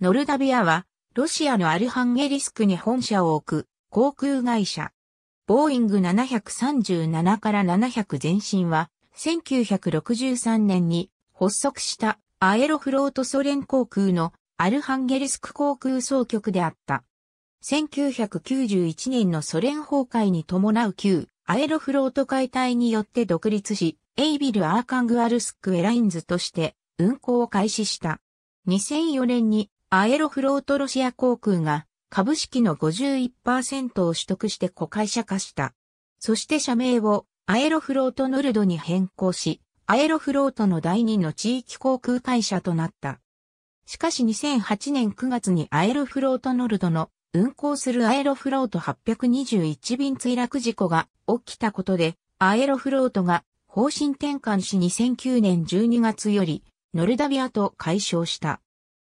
ノルダビアは、ロシアのアルハンゲリスクに本社を置く航空会社。ボーイング737から700前身は、1963年に発足したアエロフロートソ連航空のアルハンゲリスク航空総局であった。1991年のソ連崩壊に伴う旧アエロフロート解体によって独立し、エイビル・アーカングアルスク・エラインズとして運航を開始した。2004年にアエロフロートロシア航空が株式の51%を取得して子会社化した。そして社名をアエロフロートノルドに変更し、アエロフロートの第2の地域航空会社となった。しかし2008年9月にアエロフロートノルドの運航するアエロフロート821便墜落事故が起きたことで、アエロフロートが方針転換し2009年12月よりノルダビアと解消した。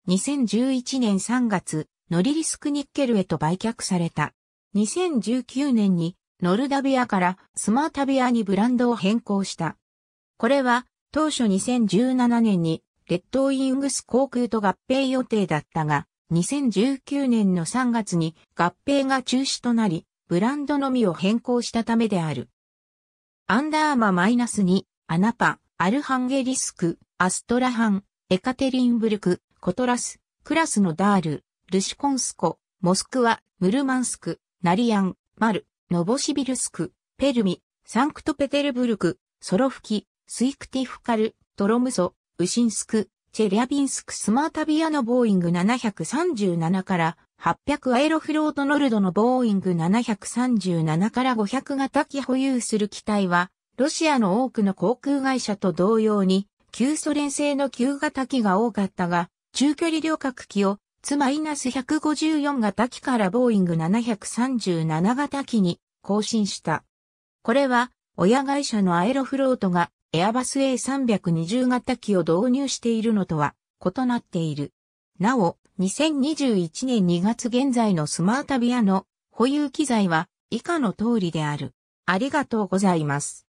2011年3月、ノリリスクニッケルへと売却された。2019年にノルダビアからスマータビアにブランドを変更した。これは当初2017年にレッドウィングス航空と合併予定だったが、2019年の3月に合併が中止となり、ブランドのみを変更したためである。アンダーママイナス -2、アナパ、アルハンゲリスク、アストラハン、エカテリンブルク、コトラス、クラスのダール、ルシコンスコ、モスクワ、ムルマンスク、ナリアン、マル、ノボシビルスク、ペルミ、サンクトペテルブルク、ソロフキ、スイクティフカル、トロムソ、ウシンスク、チェリャビンスクスマータビアのボーイング737から800アエロフロートノルドのボーイング737から500型機保有する機体は、ロシアの多くの航空会社と同様に、旧ソ連製の旧型機が多かったが、中距離旅客機を、つマイナス154型機からボーイング737型機に更新した。これは、親会社のアエロフロートが、エアバス A320 型機を導入しているのとは異なっている。なお、2021年2月現在のスマータビアの保有機材は以下の通りである。ありがとうございます。